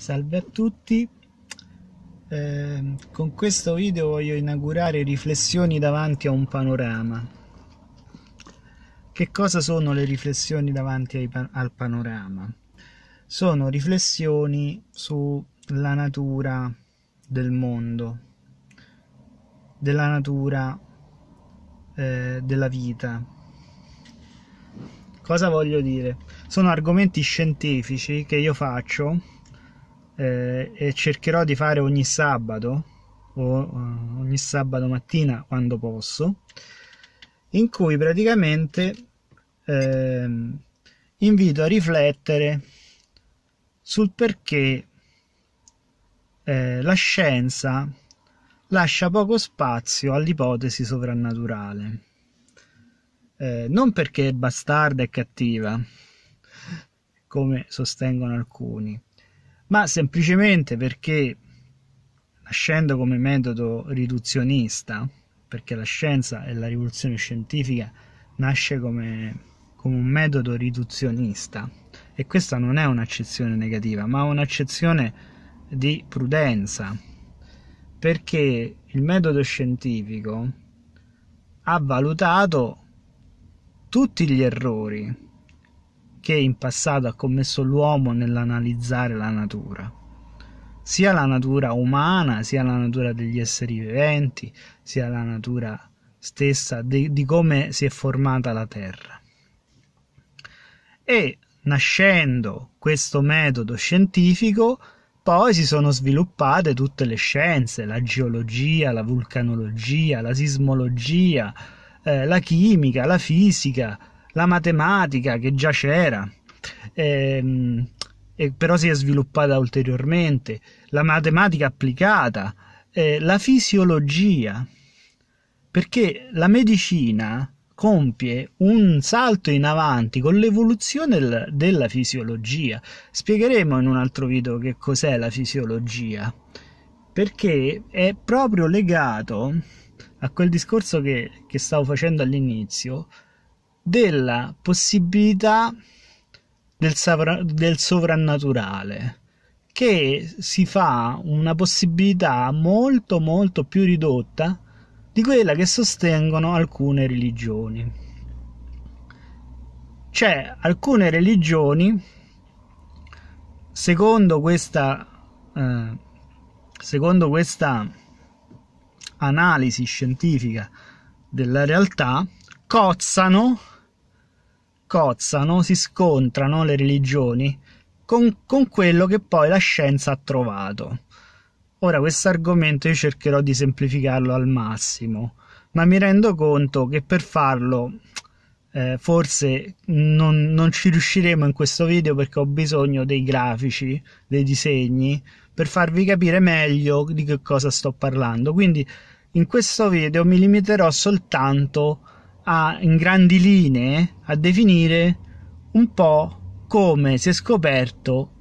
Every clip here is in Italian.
Salve a tutti, eh, con questo video voglio inaugurare riflessioni davanti a un panorama. Che cosa sono le riflessioni davanti pan al panorama? Sono riflessioni sulla natura del mondo, della natura eh, della vita. Cosa voglio dire? Sono argomenti scientifici che io faccio eh, e cercherò di fare ogni sabato o eh, ogni sabato mattina quando posso in cui praticamente eh, invito a riflettere sul perché eh, la scienza lascia poco spazio all'ipotesi sovrannaturale. Eh, non perché è bastarda e cattiva, come sostengono alcuni, ma semplicemente perché nascendo come metodo riduzionista, perché la scienza e la rivoluzione scientifica nasce come, come un metodo riduzionista e questa non è un'accezione negativa, ma un'accezione di prudenza, perché il metodo scientifico ha valutato tutti gli errori che in passato ha commesso l'uomo nell'analizzare la natura, sia la natura umana, sia la natura degli esseri viventi, sia la natura stessa di, di come si è formata la Terra. E nascendo questo metodo scientifico, poi si sono sviluppate tutte le scienze, la geologia, la vulcanologia, la sismologia, eh, la chimica, la fisica, la matematica che già c'era, ehm, però si è sviluppata ulteriormente, la matematica applicata, eh, la fisiologia, perché la medicina compie un salto in avanti con l'evoluzione del, della fisiologia. Spiegheremo in un altro video che cos'è la fisiologia, perché è proprio legato a quel discorso che, che stavo facendo all'inizio, della possibilità del, savra- del sovrannaturale che si fa una possibilità molto molto più ridotta di quella che sostengono alcune religioni. Cioè, alcune religioni, secondo questa, eh, secondo questa analisi scientifica della realtà, cozzano, cozzano, si scontrano le religioni con, con quello che poi la scienza ha trovato. Ora, questo argomento io cercherò di semplificarlo al massimo, ma mi rendo conto che per farlo eh, forse non, non, ci riusciremo in questo video perché ho bisogno dei grafici, dei disegni, per farvi capire meglio di che cosa sto parlando. Quindi in questo video mi limiterò soltanto a a, in grandi linee a definire un po' come si è scoperto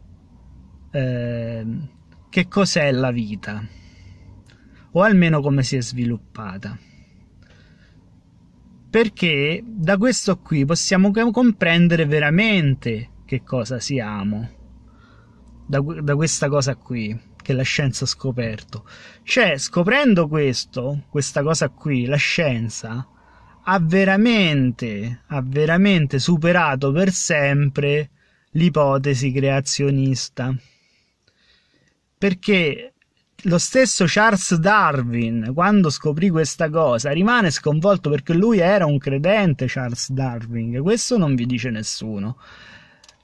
eh, che cos'è la vita o almeno come si è sviluppata perché da questo qui possiamo comprendere veramente che cosa siamo da, da questa cosa qui che la scienza ha scoperto cioè scoprendo questo questa cosa qui la scienza ha veramente, ha veramente superato per sempre l'ipotesi creazionista. Perché lo stesso Charles Darwin, quando scoprì questa cosa, rimane sconvolto perché lui era un credente, Charles Darwin, questo non vi dice nessuno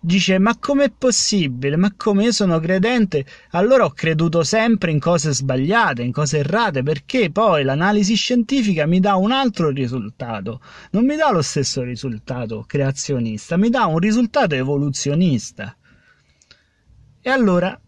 dice ma com'è possibile? Ma come io sono credente? Allora ho creduto sempre in cose sbagliate, in cose errate, perché poi l'analisi scientifica mi dà un altro risultato, non mi dà lo stesso risultato creazionista, mi dà un risultato evoluzionista. E allora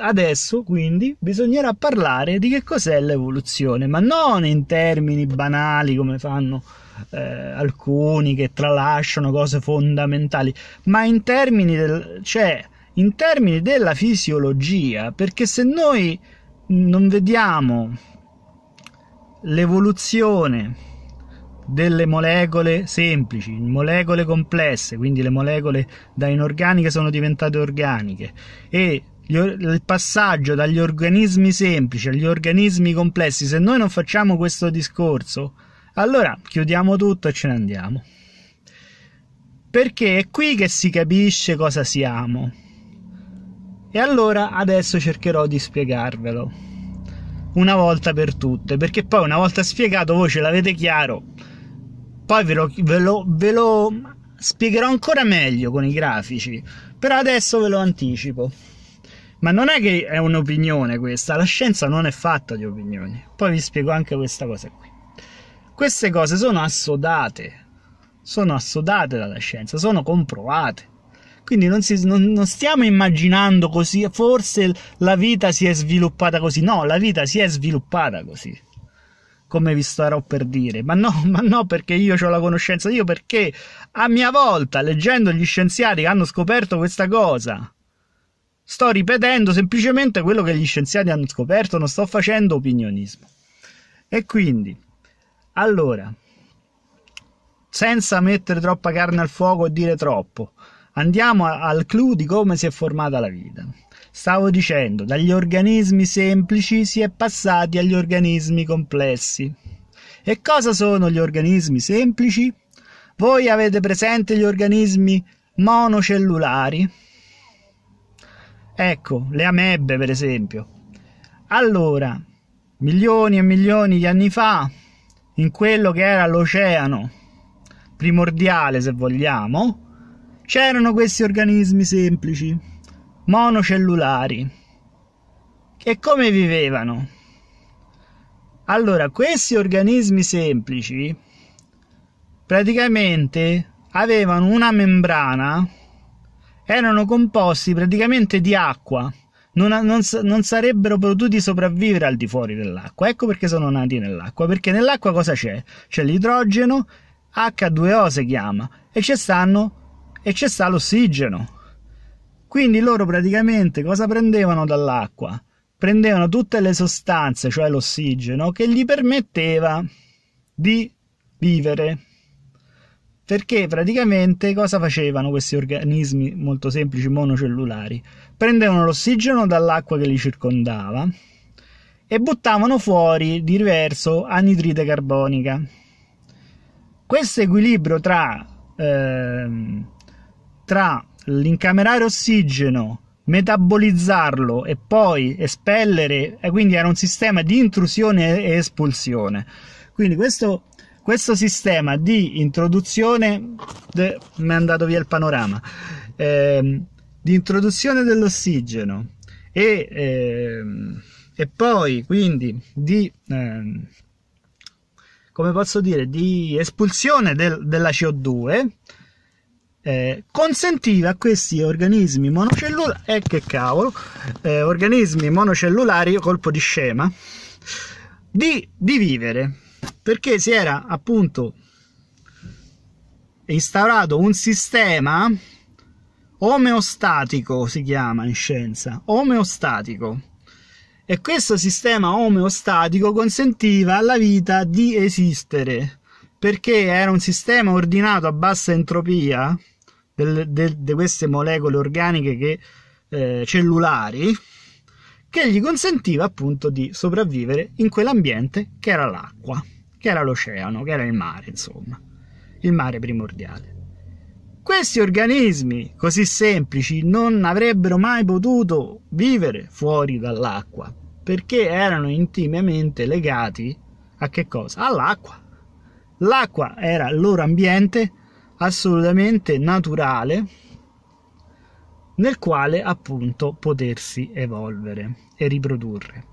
adesso quindi bisognerà parlare di che cos'è l'evoluzione, ma non in termini banali come fanno eh, alcuni che tralasciano cose fondamentali, ma in termini, del, cioè, in termini della fisiologia, perché se noi non vediamo l'evoluzione delle molecole semplici, molecole complesse, quindi le molecole da inorganiche sono diventate organiche e il passaggio dagli organismi semplici agli organismi complessi, se noi non facciamo questo discorso, allora chiudiamo tutto e ce ne andiamo. Perché è qui che si capisce cosa siamo. E allora adesso cercherò di spiegarvelo una volta per tutte, perché poi una volta spiegato voi ce l'avete chiaro, poi ve lo, ve lo, ve lo spiegherò ancora meglio con i grafici, però adesso ve lo anticipo. Ma non è che è un'opinione questa, la scienza non è fatta di opinioni. Poi vi spiego anche questa cosa qui. Queste cose sono assodate, sono assodate dalla scienza, sono comprovate. Quindi non, si, non, non, stiamo immaginando così, forse la vita si è sviluppata così. No, la vita si è sviluppata così. Come vi starò per dire, ma no, ma no, perché io ho la conoscenza, io perché a mia volta, leggendo gli scienziati che hanno scoperto questa cosa, sto ripetendo semplicemente quello che gli scienziati hanno scoperto, non sto facendo opinionismo. E quindi allora, senza mettere troppa carne al fuoco e dire troppo, andiamo al clou di come si è formata la vita. Stavo dicendo, dagli organismi semplici si è passati agli organismi complessi. E cosa sono gli organismi semplici? Voi avete presente gli organismi monocellulari? Ecco, le amebbe per esempio. Allora, milioni e milioni di anni fa in quello che era l'oceano primordiale, se vogliamo, c'erano questi organismi semplici, monocellulari. E come vivevano? Allora, questi organismi semplici praticamente avevano una membrana, erano composti praticamente di acqua non, non, non, sarebbero potuti sopravvivere al di fuori dell'acqua. Ecco perché sono nati nell'acqua, perché nell'acqua cosa c'è? C'è l'idrogeno, H2O si chiama, e c'è, stanno, e c'è sta l'ossigeno. Quindi loro praticamente cosa prendevano dall'acqua? Prendevano tutte le sostanze, cioè l'ossigeno, che gli permetteva di vivere. Perché praticamente cosa facevano questi organismi molto semplici monocellulari? Prendevano l'ossigeno dall'acqua che li circondava e buttavano fuori di riverso anidride carbonica. Questo equilibrio tra, eh, tra l'incamerare ossigeno metabolizzarlo e poi espellere, quindi era un sistema di intrusione e espulsione. Quindi questo questo sistema di introduzione de, mi è andato via il panorama eh, di introduzione dell'ossigeno e, eh, e poi quindi di eh, come posso dire di espulsione del, della CO2 eh, consentiva a questi organismi monocellulari, eh, che cavolo, eh, organismi monocellulari, colpo di scema, di, di vivere perché si era appunto instaurato un sistema omeostatico, si chiama in scienza, omeostatico. E questo sistema omeostatico consentiva alla vita di esistere, perché era un sistema ordinato a bassa entropia di queste molecole organiche che, eh, cellulari, che gli consentiva appunto di sopravvivere in quell'ambiente che era l'acqua, che era l'oceano, che era il mare, insomma, il mare primordiale. Questi organismi così semplici non avrebbero mai potuto vivere fuori dall'acqua, perché erano intimamente legati a che cosa? All'acqua. L'acqua era il loro ambiente assolutamente naturale, nel quale appunto potersi evolvere e riprodurre.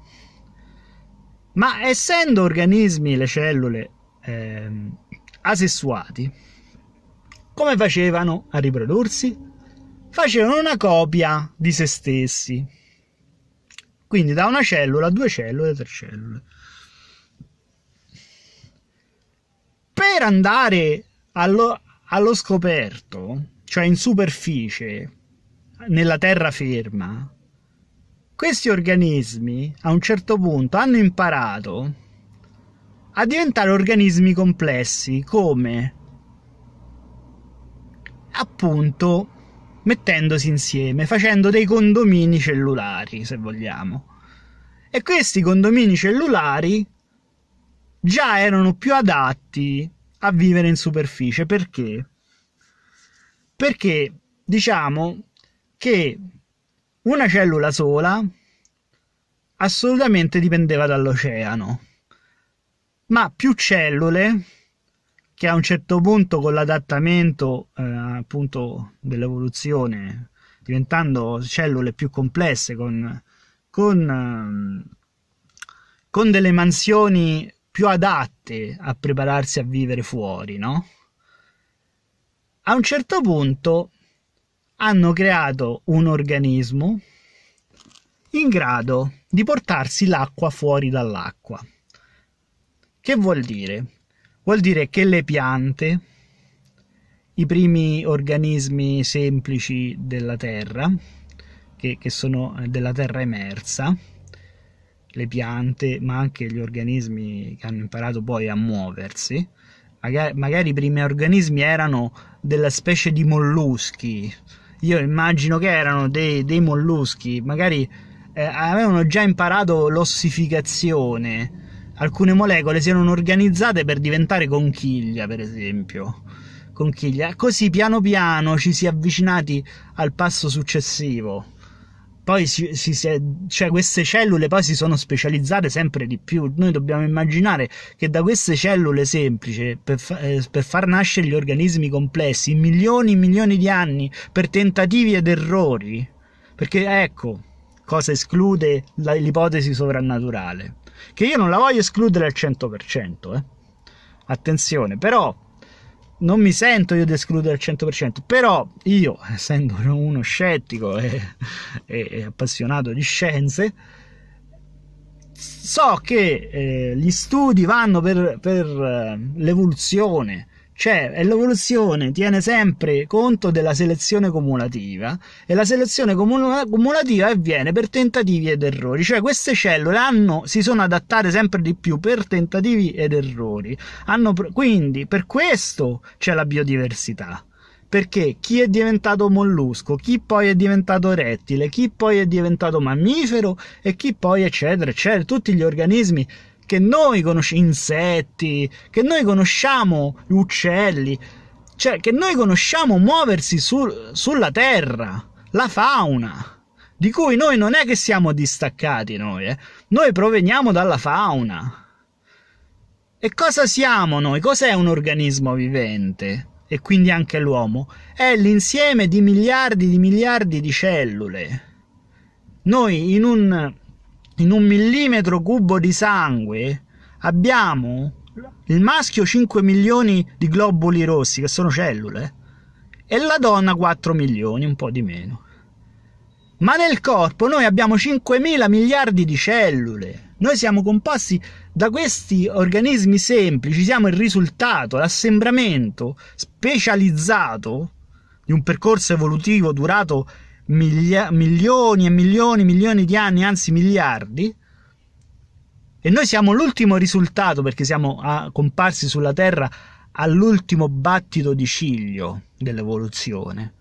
Ma essendo organismi, le cellule, eh, asessuati, come facevano a riprodursi? Facevano una copia di se stessi. Quindi da una cellula a due cellule, tre cellule. Per andare allo, allo scoperto, cioè in superficie, nella terraferma, questi organismi a un certo punto hanno imparato a diventare organismi complessi come appunto mettendosi insieme, facendo dei condomini cellulari, se vogliamo. E questi condomini cellulari già erano più adatti a vivere in superficie perché perché diciamo che una cellula sola assolutamente dipendeva dall'oceano, ma più cellule che a un certo punto con l'adattamento eh, appunto dell'evoluzione, diventando cellule più complesse con, con, ehm, con delle mansioni più adatte a prepararsi a vivere fuori, no? A un certo punto hanno creato un organismo in grado di portarsi l'acqua fuori dall'acqua. Che vuol dire? Vuol dire che le piante, i primi organismi semplici della Terra, che, che sono eh, della Terra emersa, le piante, ma anche gli organismi che hanno imparato poi a muoversi, magari, magari i primi organismi erano della specie di molluschi, io immagino che erano dei, dei molluschi, magari eh, avevano già imparato l'ossificazione. Alcune molecole si erano organizzate per diventare conchiglia, per esempio. Conchiglia. Così piano piano ci si è avvicinati al passo successivo poi si, si, cioè queste cellule poi si sono specializzate sempre di più. Noi dobbiamo immaginare che da queste cellule semplici, per, fa, eh, per far nascere gli organismi complessi, milioni e milioni di anni, per tentativi ed errori, perché ecco cosa esclude la, l'ipotesi sovrannaturale, che io non la voglio escludere al 100%, eh. attenzione, però non mi sento io di escludere al 100%, però io, essendo uno scettico e, e appassionato di scienze, so che eh, gli studi vanno per, per eh, l'evoluzione cioè, l'evoluzione tiene sempre conto della selezione cumulativa e la selezione cumulativa avviene per tentativi ed errori, cioè queste cellule hanno, si sono adattate sempre di più per tentativi ed errori, hanno, quindi per questo c'è la biodiversità perché chi è diventato mollusco, chi poi è diventato rettile, chi poi è diventato mammifero e chi poi eccetera eccetera, tutti gli organismi che noi conosciamo insetti, che noi conosciamo uccelli, cioè che noi conosciamo muoversi su, sulla terra, la fauna, di cui noi non è che siamo distaccati noi, eh? noi proveniamo dalla fauna. E cosa siamo noi? Cos'è un organismo vivente? E quindi anche l'uomo? È l'insieme di miliardi di miliardi di cellule. Noi in un in un millimetro cubo di sangue abbiamo il maschio 5 milioni di globuli rossi, che sono cellule, e la donna 4 milioni, un po' di meno. Ma nel corpo noi abbiamo 5 mila miliardi di cellule. Noi siamo composti da questi organismi semplici, siamo il risultato, l'assembramento specializzato di un percorso evolutivo durato miglia- milioni e milioni e milioni di anni, anzi miliardi, e noi siamo l'ultimo risultato perché siamo a, ah, comparsi sulla Terra all'ultimo battito di ciglio dell'evoluzione,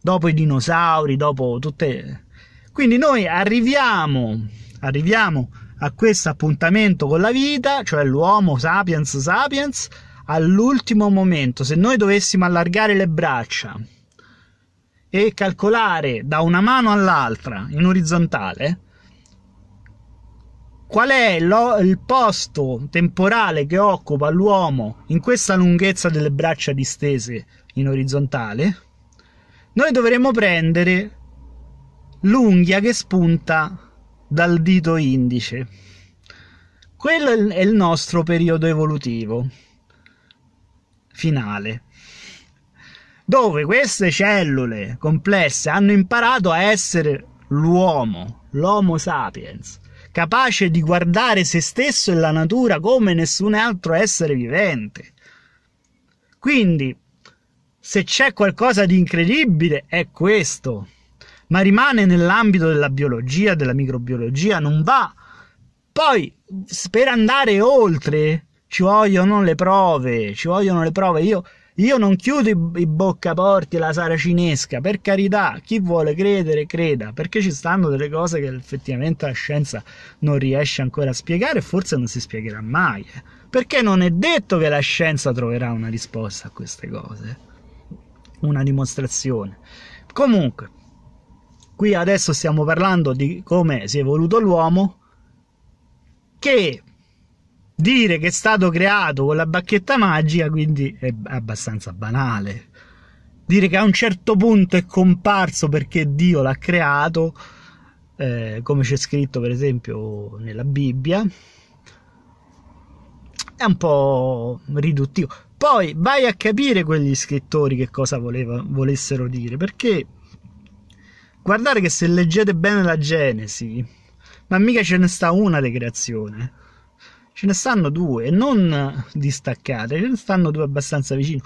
dopo i dinosauri, dopo tutte... Quindi noi arriviamo, arriviamo a questo appuntamento con la vita, cioè l'uomo sapiens sapiens, all'ultimo momento. Se noi dovessimo allargare le braccia e calcolare da una mano all'altra in orizzontale qual è lo, il posto temporale che occupa l'uomo in questa lunghezza delle braccia distese in orizzontale, noi dovremmo prendere l'unghia che spunta dal dito indice. Quello è il nostro periodo evolutivo finale dove queste cellule complesse hanno imparato a essere l'uomo, l'Homo sapiens, capace di guardare se stesso e la natura come nessun altro essere vivente. Quindi, se c'è qualcosa di incredibile, è questo. Ma rimane nell'ambito della biologia, della microbiologia, non va. Poi, per andare oltre, ci vogliono le prove, ci vogliono le prove. Io io non chiudo i, i boccaporti, la saracinesca, per carità, chi vuole credere creda, perché ci stanno delle cose che effettivamente la scienza non riesce ancora a spiegare e forse non si spiegherà mai, perché non è detto che la scienza troverà una risposta a queste cose, una dimostrazione. Comunque, qui adesso stiamo parlando di come si è evoluto l'uomo, che dire che è stato creato con la bacchetta magica, quindi è abbastanza banale. Dire che a un certo punto è comparso perché Dio l'ha creato, eh, come c'è scritto per esempio nella Bibbia, è un po' riduttivo. Poi vai a capire quegli scrittori che cosa voleva, volessero dire, perché guardate che se leggete bene la Genesi, ma mica ce ne sta una di creazione ce ne stanno due, non distaccate, ce ne stanno due abbastanza vicino.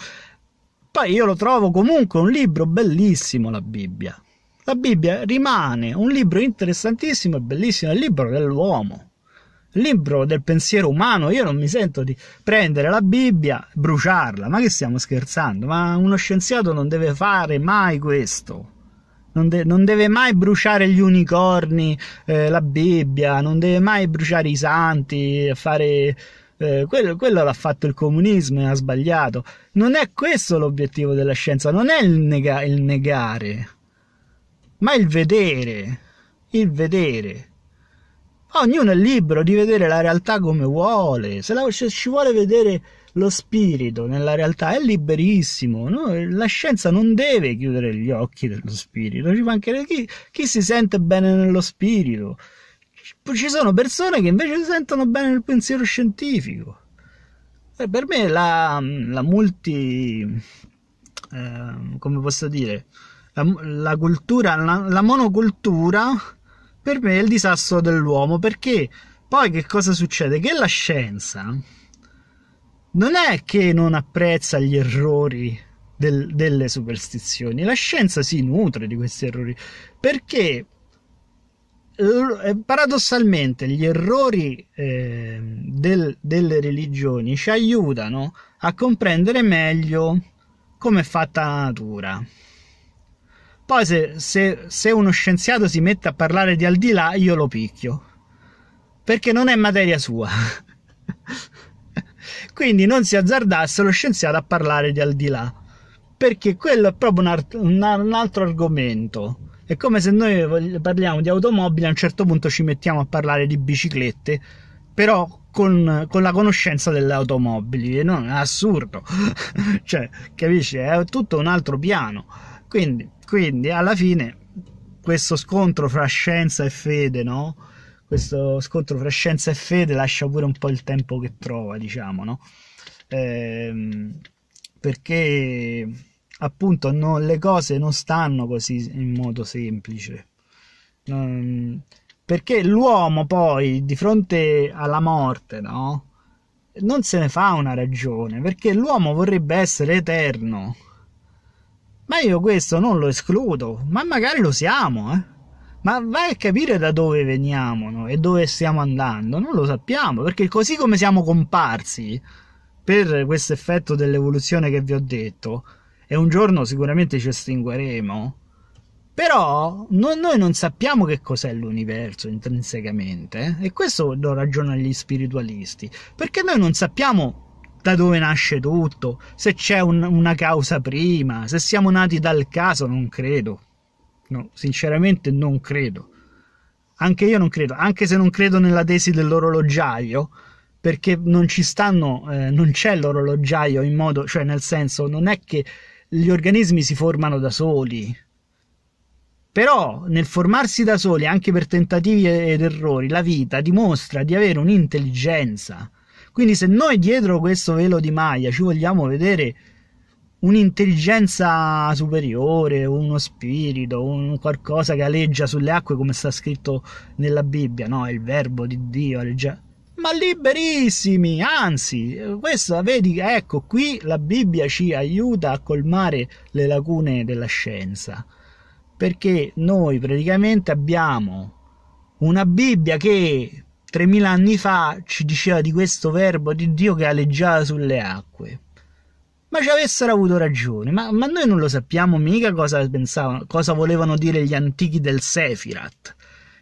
Poi io lo trovo comunque un libro bellissimo, la Bibbia. La Bibbia rimane un libro interessantissimo e bellissimo, è il libro dell'uomo, il libro del pensiero umano. Io non mi sento di prendere la Bibbia, bruciarla, ma che stiamo scherzando? Ma uno scienziato non deve fare mai questo non, de- non deve mai bruciare gli unicorni, eh, la Bibbia, non deve mai bruciare i santi, fare... Eh, quello, quello, l'ha fatto il comunismo e ha sbagliato. Non è questo l'obiettivo della scienza, non è il, nega- il negare, ma il vedere, il vedere. Ognuno è libero di vedere la realtà come vuole, se, la, se ci vuole vedere lo spirito nella realtà è liberissimo, no? la scienza non deve chiudere gli occhi dello spirito, ci mancherebbe chi, chi si sente bene nello spirito. Ci sono persone che invece si sentono bene nel pensiero scientifico. E eh, per me la, la multi... Eh, come posso dire? La, la cultura, la, la monocultura, per me è il disastro dell'uomo perché poi che cosa succede? Che la scienza non è che non apprezza gli errori del, delle superstizioni, la scienza si nutre di questi errori perché eh, eh, paradossalmente gli errori eh, del, delle religioni ci aiutano a comprendere meglio come è fatta la natura. Poi se, se, se, uno scienziato si mette a parlare di al di là, io lo picchio, perché non è materia sua. Quindi non si azzardasse lo scienziato a parlare di al di là, perché quello è proprio un, art- un altro argomento. È come se noi parliamo di automobili, a un certo punto ci mettiamo a parlare di biciclette, però con, con, la conoscenza delle automobili. no, è assurdo, cioè, capisci? È tutto un altro piano. Quindi, quindi alla fine, questo scontro fra scienza e fede, no? questo scontro fra scienza e fede lascia pure un po' il tempo che trova, diciamo, no? Eh, perché appunto non, le cose non stanno così in modo semplice. Non, perché l'uomo poi di fronte alla morte, no? Non se ne fa una ragione, perché l'uomo vorrebbe essere eterno. Ma io questo non lo escludo, ma magari lo siamo, eh? ma vai a capire da dove veniamo no? e dove stiamo andando, non lo sappiamo, perché così come siamo comparsi per questo effetto dell'evoluzione che vi ho detto, e un giorno sicuramente ci estingueremo, però no, noi non sappiamo che cos'è l'universo intrinsecamente, eh, e questo lo ragionano gli spiritualisti, perché noi non sappiamo da dove nasce tutto, se c'è un, una causa prima, se siamo nati dal caso, non credo, No, sinceramente non credo. Anche io non credo, anche se non credo nella tesi dell'orologiaio, perché non ci stanno, eh, non c'è l'orologiaio in modo, cioè nel senso, non è che gli organismi si formano da soli. Però nel formarsi da soli, anche per tentativi ed errori, la vita dimostra di avere un'intelligenza. Quindi se noi dietro questo velo di maglia ci vogliamo vedere un'intelligenza superiore, uno spirito, un qualcosa che aleggia sulle acque come sta scritto nella Bibbia, no? Il verbo di Dio aleggia. Ma liberissimi, anzi, questo vedi, ecco qui la Bibbia ci aiuta a colmare le lacune della scienza, perché noi praticamente abbiamo una Bibbia che 3000 anni fa ci diceva di questo verbo di Dio che aleggiava sulle acque ma ci avessero avuto ragione, ma, ma noi non lo sappiamo mica cosa pensavano, cosa volevano dire gli antichi del Sefirat.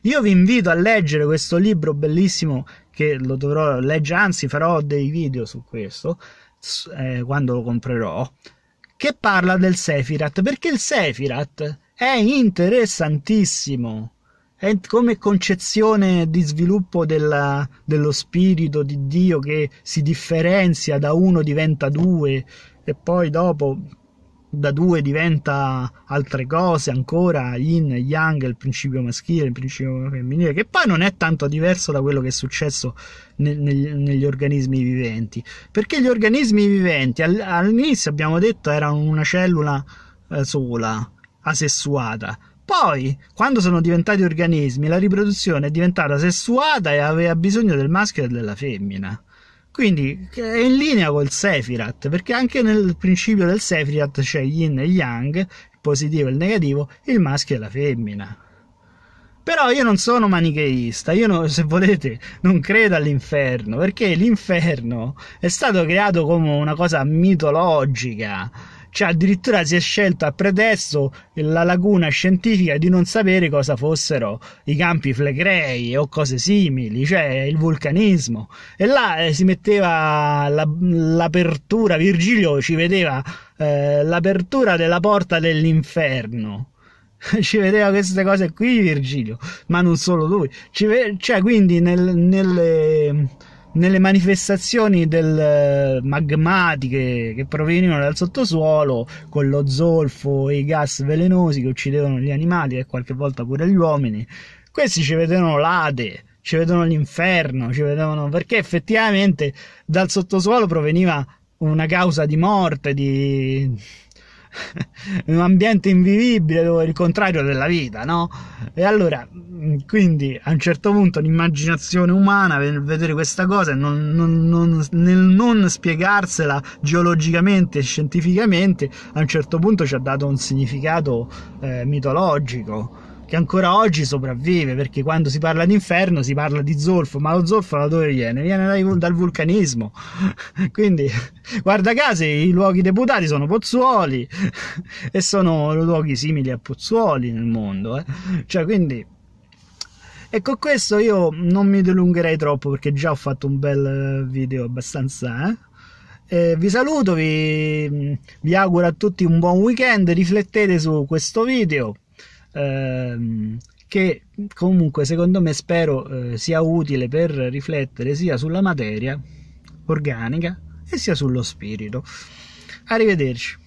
Io vi invito a leggere questo libro bellissimo che lo dovrò leggere, anzi farò dei video su questo eh, quando lo comprerò, che parla del Sefirat, perché il Sefirat è interessantissimo. È come concezione di sviluppo della, dello spirito di Dio che si differenzia da uno diventa due, e poi dopo da due diventa altre cose ancora, yin e yang, il principio maschile, il principio femminile, che poi non è tanto diverso da quello che è successo nel, negli organismi viventi, perché gli organismi viventi all, all'inizio abbiamo detto erano una cellula eh, sola, asessuata. Poi, quando sono diventati organismi, la riproduzione è diventata sessuata e aveva bisogno del maschio e della femmina. Quindi è in linea col Sefirat, perché anche nel principio del Sefirat c'è yin e yang, il positivo e il negativo, il maschio e la femmina. Però io non sono manicheista, io no, se volete non credo all'inferno, perché l'inferno è stato creato come una cosa mitologica cioè, addirittura si è scelto a pretesto la laguna scientifica di non sapere cosa fossero i campi flegrei o cose simili, cioè il vulcanismo. E là eh, si metteva la, l'apertura, Virgilio ci vedeva eh, l'apertura della porta dell'inferno ci vedeva queste cose qui Virgilio, ma non solo lui. Ci ve- cioè, quindi nel, nelle nelle manifestazioni del, eh, magmatiche che provenivano dal sottosuolo con lo zolfo e i gas velenosi che uccidevano gli animali e qualche volta pure gli uomini. Questi ci vedevano l'Ade, ci vedevano l'inferno, ci vedevano perché effettivamente dal sottosuolo proveniva una causa di morte, di, un ambiente invivibile dove il contrario della vita, no? E allora, mm, quindi a un certo punto l'immaginazione umana nel vedere questa cosa e non, non, non, nel non spiegarsela geologicamente e scientificamente, a un certo punto ci ha dato un significato eh, mitologico che ancora oggi sopravvive, perché quando si parla di inferno si parla di zolfo, ma lo zolfo da dove viene? Viene dai, dal vulcanismo. Quindi, guarda caso, i luoghi deputati sono Pozzuoli e sono luoghi simili a Pozzuoli nel mondo. Eh? Cioè, quindi... E con questo io non mi dilungherei troppo perché già ho fatto un bel video abbastanza... Eh? Eh, vi saluto, vi, vi auguro a tutti un buon weekend, riflettete su questo video ehm, che comunque secondo me spero eh, sia utile per riflettere sia sulla materia organica e sia sullo spirito. Arrivederci.